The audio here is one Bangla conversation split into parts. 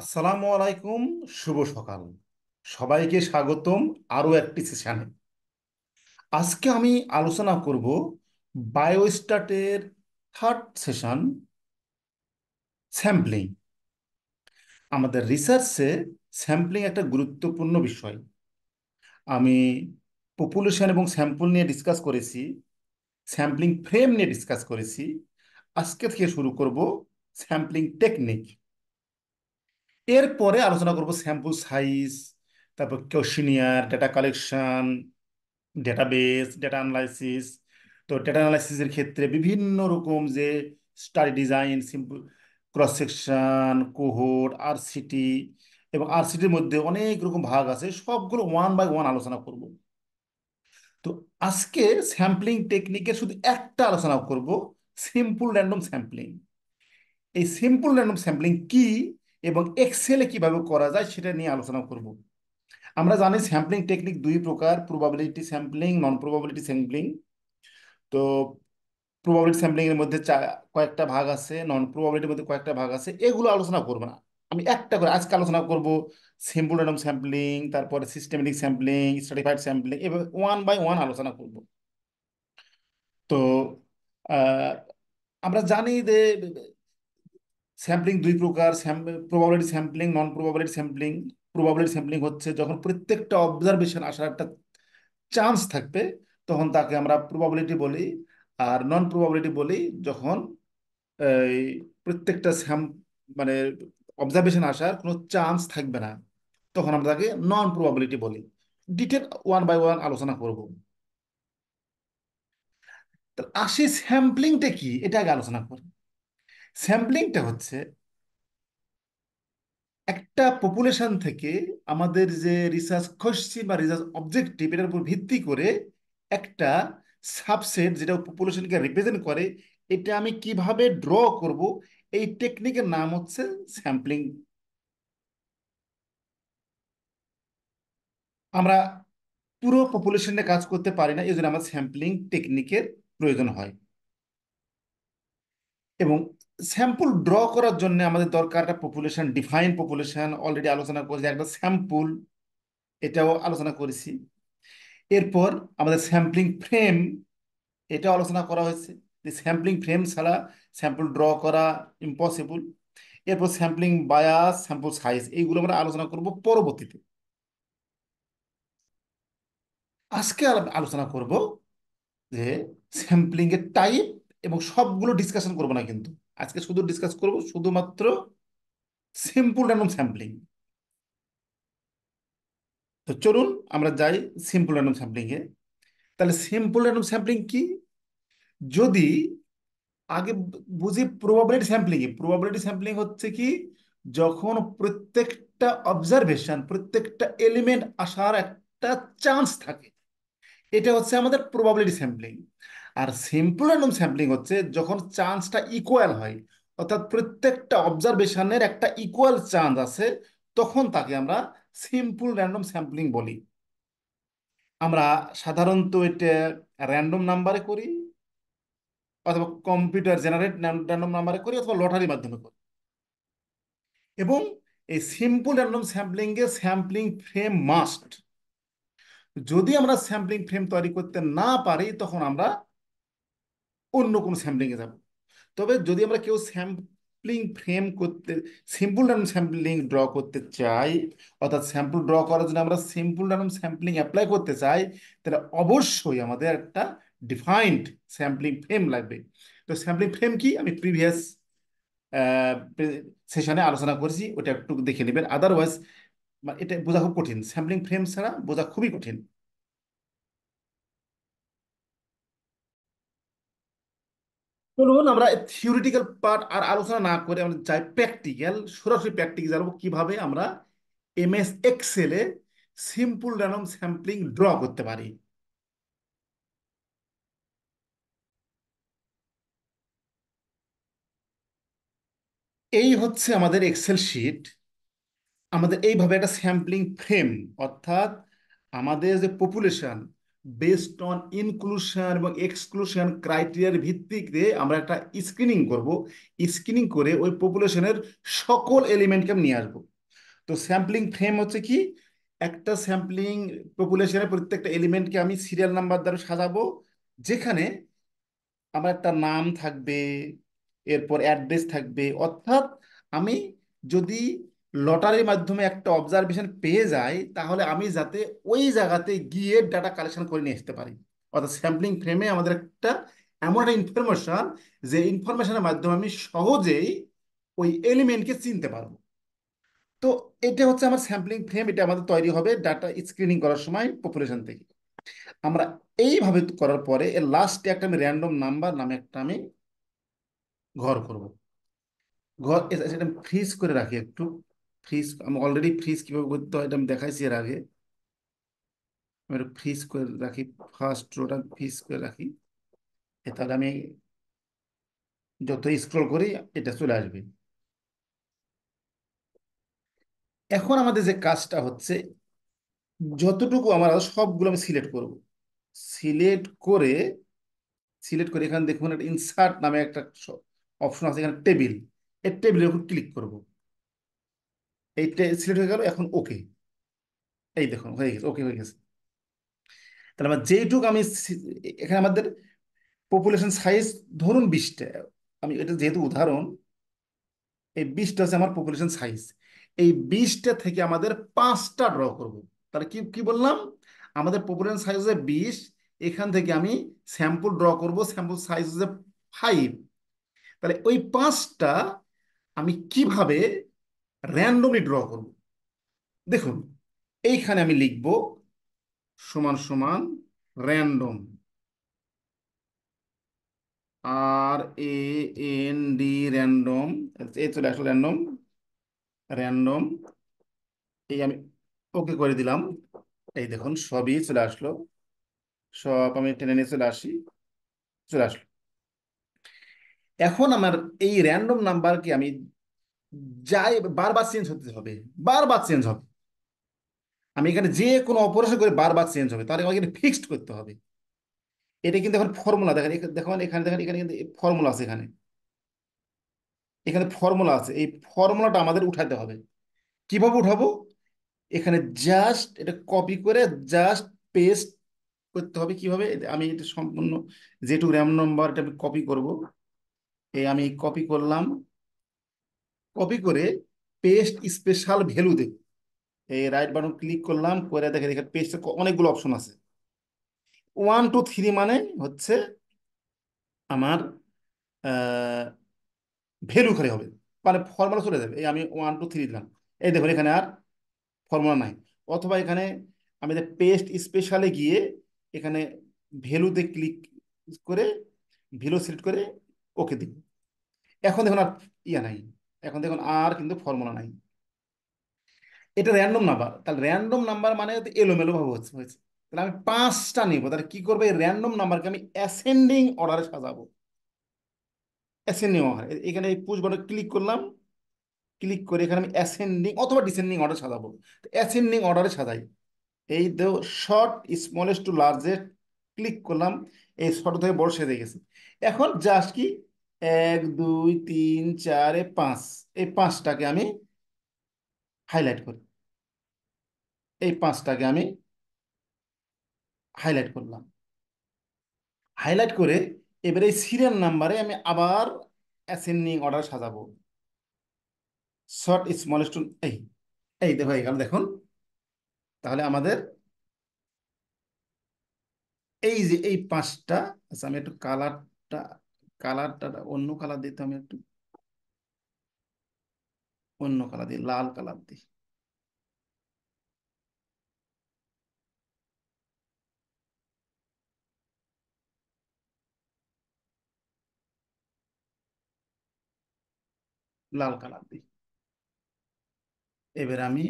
আসসালামু আলাইকুম শুভ সকাল সবাইকে স্বাগতম আরও একটি সেশানে আজকে আমি আলোচনা করব বায়োস্টাটের থার্ড সেশন স্যাম্পলিং আমাদের রিসার্চে স্যাম্পলিং একটা গুরুত্বপূর্ণ বিষয় আমি পপুলেশন এবং স্যাম্পল নিয়ে ডিসকাস করেছি স্যাম্পলিং ফ্রেম নিয়ে ডিসকাস করেছি আজকে থেকে শুরু করব স্যাম্পলিং টেকনিক এরপরে আলোচনা করব স্যাম্পল সাইজ তারপর questionnaire data collection database data analysis তো ডেটা অ্যানালাইসিসের ক্ষেত্রে বিভিন্ন রকম যে study design simple cross section আর আরসিটি এবং আরসিটির মধ্যে অনেক রকম ভাগ আছে সবগুলো ওয়ান বাই ওয়ান আলোচনা করব তো আজকে স্যাম্পলিং টেকনিকের শুধু একটা আলোচনা করব সিম্পল র্যান্ডম স্যাম্পলিং এই সিম্পল র্যান্ডম স্যাম্পলিং কি এবং এক্সেলে কিভাবে করা যায় সেটা নিয়ে আলোচনা করব আমরা জানি স্যাম্পলিং টেকনিক দুই প্রকার probability sampling non probability sampling তো প্রবাবিলিটি স্যাম্পলিংয়ের মধ্যে কয়েকটা ভাগ আছে নন প্রবাবিলিটির মধ্যে কয়েকটা ভাগ আছে এগুলো আলোচনা করবো না আমি একটা করে আজকে আলোচনা করব সিম্পল র্যান্ডম স্যাম্পলিং তারপরে সিস্টেমেটিক স্যাম্পলিং স্ট্রাটিফাইড স্যাম্পলিং এভাবে ওয়ান বাই ওয়ান আলোচনা করব তো আমরা জানি যে স্যাম্পলিং দুই প্রকার probability sampling non probability sampling probability sampling হচ্ছে যখন প্রত্যেকটা অবজারভেশন আসার একটা চান্স থাকবে তখন তাকে আমরা প্রবাবিলিটি বলি আর নন প্রবাবিলিটি বলি যখন এই প্রত্যেকটা স্যাম মানে অবজারভেশন আসার কোনো চান্স থাকবে না তখন আমরা তাকে নন প্রবাবিলিটি বলি ডিটেল ওয়ান বাই ওয়ান আলোচনা করব আসি স্যাম্পলিংটা কি এটা আগে আলোচনা করি স্যাম্পলিংটা হচ্ছে একটা পপুলেশন থেকে আমাদের যে রিসার্চ খসছি বা রিসার্চ অবজেক্টিভ এটার উপর ভিত্তি করে একটা সাবসেট যেটা পপুলেশনকে রিপ্রেজেন্ট করে এটা আমি কিভাবে ড্র করব এই টেকনিকের নাম হচ্ছে স্যাম্পলিং আমরা পুরো পপুলেশনে কাজ করতে পারি না এই জন্য আমার স্যাম্পলিং টেকনিকের প্রয়োজন হয় এবং স্যাম্পল ড্র করার জন্য আমাদের দরকার একটা পপুলেশন ডিফাইন পপুলেশন অলরেডি আলোচনা করেছি একটা স্যাম্পল এটাও আলোচনা করেছি এরপর আমাদের স্যাম্পলিং ফ্রেম এটা আলোচনা করা হয়েছে যে স্যাম্পলিং ফ্রেম ছাড়া স্যাম্পল ড্র করা ইম্পসিবল এরপর স্যাম্পলিং বায়াস স্যাম্পল সাইজ এইগুলো আমরা আলোচনা করব পরবর্তীতে আজকে আলোচনা করব যে স্যাম্পলিংয়ের টাইপ এবং সবগুলো ডিসকাশন করব না কিন্তু আজকে শুধু ডিসকাস করব শুধুমাত্র সিম্পল র্যান্ডম স্যাম্পলিং তো চলুন আমরা যাই সিম্পল র্যান্ডম স্যাম্পলিংয়ে তাহলে সিম্পল র্যান্ডম স্যাম্পলিং কি যদি আগে বুঝি প্রবাবিলিটি স্যাম্পলিং প্রবাবিলিটি স্যাম্পলিং হচ্ছে কি যখন প্রত্যেকটা অবজারভেশন প্রত্যেকটা এলিমেন্ট আসার একটা চান্স থাকে এটা হচ্ছে আমাদের প্রবাবিলিটি স্যাম্পলিং আর সিম্পল র্যান্ডম স্যাম্পলিং হচ্ছে যখন চান্সটা ইকুয়াল হয় অর্থাৎ প্রত্যেকটা অবজারভেশনের একটা ইকুয়াল চান্স আছে তখন তাকে আমরা সিম্পল র্যান্ডম স্যাম্পলিং বলি আমরা সাধারণত এটা র্যান্ডম নাম্বারে করি অথবা কম্পিউটার জেনারেট র্যান্ডম নাম্বারে করি অথবা লটারির মাধ্যমে করি এবং এই সিম্পল র্যান্ডম স্যাম্পলিংয়ে স্যাম্পলিং ফ্রেম মাস্ট যদি আমরা স্যাম্পলিং ফ্রেম তৈরি করতে না পারি তখন আমরা অন্য কোনো স্যাম্পলিংয়ে যাব তবে যদি আমরা কেউ স্যাম্পলিং ফ্রেম করতে সিম্পল ডানম স্যাম্পলিং ড্র করতে চাই অর্থাৎ স্যাম্পল ড্র করার জন্য আমরা সিম্পল ডানম স্যাম্পলিং অ্যাপ্লাই করতে চাই তাহলে অবশ্যই আমাদের একটা ডিফাইন্ড স্যাম্পলিং ফ্রেম লাগবে তো স্যাম্পলিং ফ্রেম কি আমি প্রিভিয়াস সেশনে আলোচনা করেছি ওটা একটু দেখে নেবেন আদারওয়াইজ মানে এটা বোঝা খুব কঠিন স্যাম্পলিং ফ্রেম ছাড়া বোঝা খুবই কঠিন চলুন আমরা থিওরিটিক্যাল পার্ট আর আলোচনা না করে আমরা যাই প্র্যাকটিক্যাল সরাসরি প্র্যাকটিক্যাল জানবো কিভাবে আমরা এমএস এক্সেলে সিম্পল র্যান্ডম স্যাম্পলিং ড্র করতে পারি এই হচ্ছে আমাদের এক্সেল শিট আমাদের এইভাবে একটা স্যাম্পলিং ফ্রেম অর্থাৎ আমাদের যে পপুলেশন বেসড অন ইনক্লুশন এবং এক্সক্লুশন ক্রাইটেরিয়ার ভিত্তিতে আমরা একটা স্ক্রিনিং করব স্ক্রিনিং করে ওই পপুলেশনের সকল এলিমেন্টকে আমি নিয়ে আসবো তো স্যাম্পলিং ফ্রেম হচ্ছে কি একটা স্যাম্পলিং পপুলেশনের প্রত্যেকটা এলিমেন্টকে আমি সিরিয়াল নাম্বার দ্বারা সাজাবো যেখানে আমার একটা নাম থাকবে এরপর অ্যাড্রেস থাকবে অর্থাৎ আমি যদি লটারির মাধ্যমে একটা অবজারভেশন পেয়ে যায় তাহলে আমি যাতে ওই জায়গাতে গিয়ে ডাটা কালেকশন করে নিয়ে আসতে পারি অর্থাৎ স্যাম্পলিং ফ্রেমে আমাদের একটা এমন একটা ইনফরমেশন যে ইনফরমেশনের মাধ্যমে আমি সহজেই ওই এলিমেন্টকে চিনতে পারবো তো এটা হচ্ছে আমার স্যাম্পলিং ফ্রেম এটা আমাদের তৈরি হবে ডাটা স্ক্রিনিং করার সময় পপুলেশন থেকে আমরা এইভাবে করার পরে এর লাস্টে একটা আমি র্যান্ডম নাম্বার নামে একটা আমি ঘর করব ঘর সেটা ফ্রিজ করে রাখি একটু ফ্রিজ আমি অলরেডি ফ্রিজ কীভাবে করতে হয় আমি দেখাইছি এর আগে আমি ফ্রিজ করে রাখি ফার্স্ট রোটা ফ্রিজ করে রাখি তাহলে আমি যত স্ক্রল করি এটা চলে আসবে এখন আমাদের যে কাজটা হচ্ছে যতটুকু আমার সবগুলো আমি সিলেক্ট করব সিলেক্ট করে সিলেক্ট করে এখানে দেখুন একটা ইনসার্ট নামে একটা অপশন আছে এখানে টেবিল এই টেবিলের উপর ক্লিক করবো এইটা সিলেক্ট হয়ে গেল এখন ওকে এই দেখুন হয়ে গেছে ওকে হয়ে গেছে তাহলে আমার যেইটুক আমি এখানে আমাদের পপুলেশন সাইজ ধরুন বিশটা আমি এটা যেহেতু উদাহরণ এই বিশটা হচ্ছে আমার পপুলেশন সাইজ এই বিশটা থেকে আমাদের পাঁচটা ড্র করব তাহলে কি কি বললাম আমাদের পপুলেশন সাইজ হচ্ছে বিশ এখান থেকে আমি স্যাম্পল ড্র করব স্যাম্পল সাইজ হচ্ছে ফাইভ তাহলে ওই পাঁচটা আমি কিভাবে র্যান্ডমলি ড্র করব দেখুন এইখানে আমি লিখব সমান সমান র্যান্ডম আর এ এন ডি র্যান্ডম এ চলে আসলো র্যান্ডম র্যান্ডম এই আমি ওকে করে দিলাম এই দেখুন সবই চলে আসলো সব আমি টেনে নিয়ে চলে আসি চলে আসলো এখন আমার এই র্যান্ডম নাম্বারকে আমি যাই বারবার চেঞ্জ হতে হবে বারবার চেঞ্জ হবে আমি এখানে যে কোনো অপারেশন করে বারবার চেঞ্জ হবে তার আমাকে ফিক্সড করতে হবে এটা কিন্তু এখন ফর্মুলা দেখেন দেখুন মানে এখানে দেখেন এখানে কিন্তু ফর্মুলা আছে এখানে এখানে ফর্মুলা আছে এই ফর্মুলাটা আমাদের উঠাতে হবে কিভাবে উঠাবো এখানে জাস্ট এটা কপি করে জাস্ট পেস্ট করতে হবে কিভাবে আমি এটা সম্পূর্ণ যেটুকু র্যাম নম্বর এটা আমি কপি করব এই আমি কপি করলাম কপি করে পেস্ট স্পেশাল ভ্যালু দেব এই রাইট বাটন ক্লিক করলাম করে দেখে দেখে পেস্ট অনেকগুলো অপশন আছে ওয়ান টু থ্রি মানে হচ্ছে আমার ভ্যালু খালি হবে মানে ফর্মুলা চলে যাবে এই আমি ওয়ান টু থ্রি দিলাম এই দেখুন এখানে আর ফর্মুলা নাই অথবা এখানে আমি পেস্ট স্পেশালে গিয়ে এখানে ভ্যালুতে ক্লিক করে ভ্যালু সিলেক্ট করে ওকে দিব এখন দেখুন আর ইয়া নাই এখন দেখুন আর কিন্তু ফর্মুলা নাই এটা র্যান্ডম নাম্বার তাহলে র্যান্ডম নাম্বার মানে এলোমেলো ভাবে হচ্ছে হয়েছে তাহলে আমি পাঁচটা নিব তাহলে কি করবো এই র্যান্ডম নাম্বারকে আমি অ্যাসেন্ডিং অর্ডারে সাজাবো অ্যাসেন্ডিং অর্ডার এখানে এই পুশ বাটন ক্লিক করলাম ক্লিক করে এখানে আমি অ্যাসেন্ডিং অথবা ডিসেন্ডিং অর্ডার সাজাবো তো অ্যাসেন্ডিং অর্ডারে সাজাই এই দো sort smallest to largest click করলাম এই শর্ট থেকে বড় সেজে গেছে এখন জাস্ট কি এক দুই তিন চার এ পাঁচ এই পাঁচটাকে আমি হাইলাইট করি এই পাঁচটাকে আমি হাইলাইট করলাম হাইলাইট করে এবারে এই সিরিয়াল নাম্বারে আমি আবার অ্যাসেন্ডিং অর্ডার সাজাবো শর্ট স্মল স্টোন এই এই দেখো এই গেল দেখুন তাহলে আমাদের এই যে এই পাঁচটা আচ্ছা আমি একটু কালারটা কালারটা অন্য কালার দিতে আমি একটু অন্য কালার দিই লাল কালার দিই লাল কালার দিই এবার আমি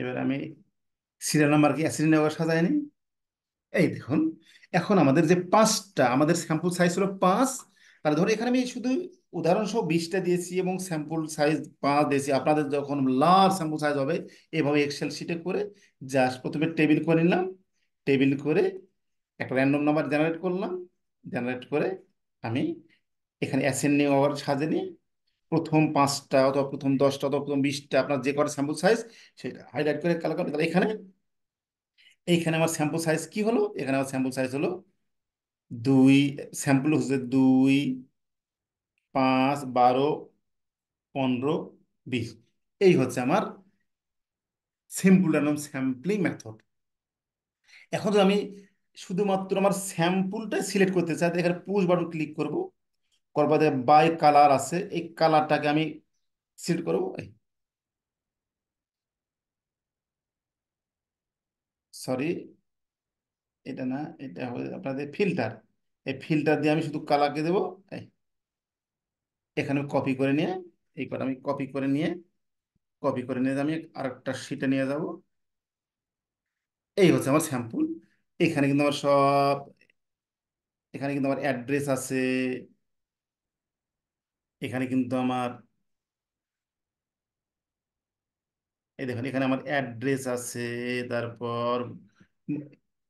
এবার আমি সিরিয়াল নাম্বার কি অ্যাসিডি নেওয়া যায়নি এই দেখুন এখন আমাদের যে পাঁচটা আমাদের স্যাম্পল সাইজ হলো পাঁচ তাহলে ধরো এখানে আমি শুধু উদাহরণসহ বিশটা দিয়েছি এবং স্যাম্পল সাইজ পাঁচ দিয়েছি আপনাদের যখন লার্জ স্যাম্পল সাইজ হবে এভাবে এক্সেল শিটে করে জাস্ট প্রথমে টেবিল করে নিলাম টেবিল করে একটা র্যান্ডম নাম্বার জেনারেট করলাম জেনারেট করে আমি এখানে অ্যাসেন্ডিং ওভার সাজে নিয়ে প্রথম পাঁচটা অথবা প্রথম দশটা অথবা প্রথম বিশটা আপনার যে কটা স্যাম্পল সাইজ সেটা হাইলাইট করে কালো তাহলে এখানে এইখানে আমার স্যাম্পল সাইজ কি হলো এখানে আমার স্যাম্পল সাইজ হলো দুই স্যাম্পল হচ্ছে দুই পাঁচ বারো পনেরো বিশ এই হচ্ছে আমার সিম্পল নাম স্যাম্পলিং মেথড এখন যদি আমি শুধুমাত্র আমার স্যাম্পলটা সিলেক্ট করতে চাই এখানে পুশ বাটন ক্লিক করবো করবার বাই কালার আছে এই কালারটাকে আমি সিলেক্ট করব সরি এটা না এটা হবে আপনাদের ফিল্টার এই ফিল্টার দিয়ে আমি শুধু কালারকে দেবো এই এখানে কপি করে নিয়ে এই কটা আমি কপি করে নিয়ে কপি করে নিয়ে আমি আরেকটা শিটে নিয়ে যাব এই হচ্ছে আমার স্যাম্পল এখানে কিন্তু আমার সব এখানে কিন্তু আমার অ্যাড্রেস আছে এখানে কিন্তু আমার এই দেখুন এখানে আমার অ্যাড্রেস আছে তারপর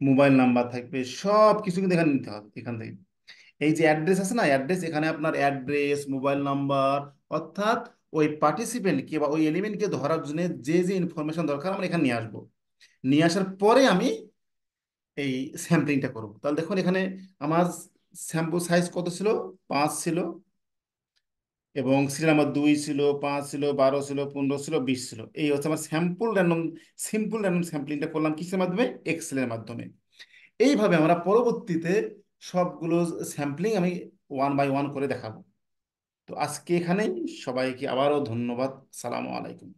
মোবাইল নাম্বার থাকবে সব কিছু কিন্তু এখানে নিতে হবে এখান থেকে এই যে অ্যাড্রেস আছে না অ্যাড্রেস এখানে আপনার অ্যাড্রেস মোবাইল নাম্বার অর্থাৎ ওই পার্টিসিপেন্টকে বা ওই এলিমেন্টকে ধরার জন্য যে যে ইনফরমেশন দরকার আমরা এখানে নিয়ে আসবো নিয়ে আসার পরে আমি এই স্যাম্পলিংটা করব তাহলে দেখুন এখানে আমার স্যাম্পল সাইজ কত ছিল পাঁচ ছিল এবং সিরিয়াল নাম্বার দুই ছিল পাঁচ ছিল বারো ছিল পনেরো ছিল বিশ ছিল এই হচ্ছে আমার স্যাম্পল র্যান্ডম সিম্পল র্যান্ডম স্যাম্পলিংটা করলাম কিসের মাধ্যমে এক্সেলের মাধ্যমে এইভাবে আমরা পরবর্তীতে সবগুলো স্যাম্পলিং আমি ওয়ান বাই ওয়ান করে দেখাবো তো আজকে এখানেই সবাইকে আবারও ধন্যবাদ সালামু আলাইকুম